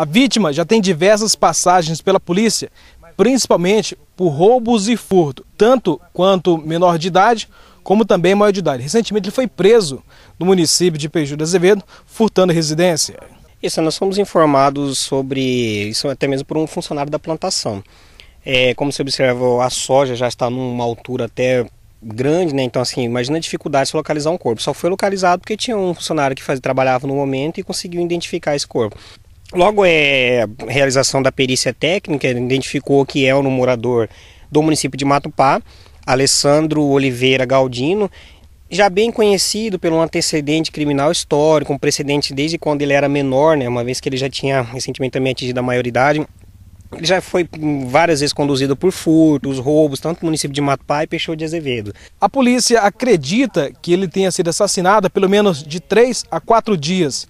A vítima já tem diversas passagens pela polícia, principalmente por roubos e furto, tanto quanto menor de idade, como também maior de idade. Recentemente ele foi preso no município de Peju de Azevedo, furtando residência. Isso, nós fomos informados sobre isso até mesmo por um funcionário da plantação. É, como se observa, a soja já está numa altura até grande, né? Então, assim, imagina a dificuldade de se localizar um corpo. Só foi localizado porque tinha um funcionário que faz, trabalhava no momento e conseguiu identificar esse corpo. Logo, é, realização da perícia técnica identificou que é um morador do município de Matupá, Alessandro Oliveira Galdino, já bem conhecido pelo antecedente criminal histórico, um precedente desde quando ele era menor, né, uma vez que ele já tinha recentemente também atingido a maioridade. Ele já foi várias vezes conduzido por furtos, roubos, tanto no município de Matupá e Peixoto de Azevedo. A polícia acredita que ele tenha sido assassinado há pelo menos de três a quatro dias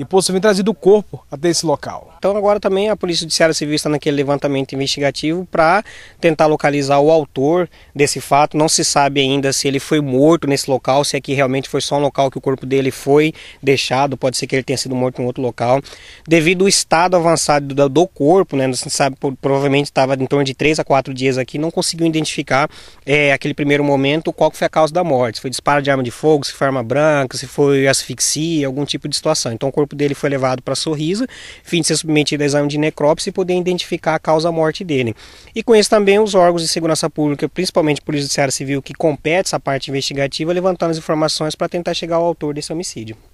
e por isso vem trazido o corpo até esse local. Então agora também a Polícia Judiciária Civil está naquele levantamento investigativo para tentar localizar o autor desse fato. Não se sabe ainda se ele foi morto nesse local, se aqui é realmente foi só um local que o corpo dele foi deixado, pode ser que ele tenha sido morto em outro local. Devido ao estado avançado do, do corpo, né, não se sabe, provavelmente estava em torno de 3 a 4 dias aqui, não conseguiu identificar é, aquele primeiro momento qual foi a causa da morte. Se foi disparo de arma de fogo, se foi arma branca, se foi asfixia, algum tipo de situação. Então o corpo corpo dele foi levado para Sorriso, fim de ser submetido a exame de necrópsia e poder identificar a causa-morte dele. E com isso também os órgãos de segurança pública, principalmente Polícia Judiciária Civil, que compete essa parte investigativa, levantando as informações para tentar chegar ao autor desse homicídio.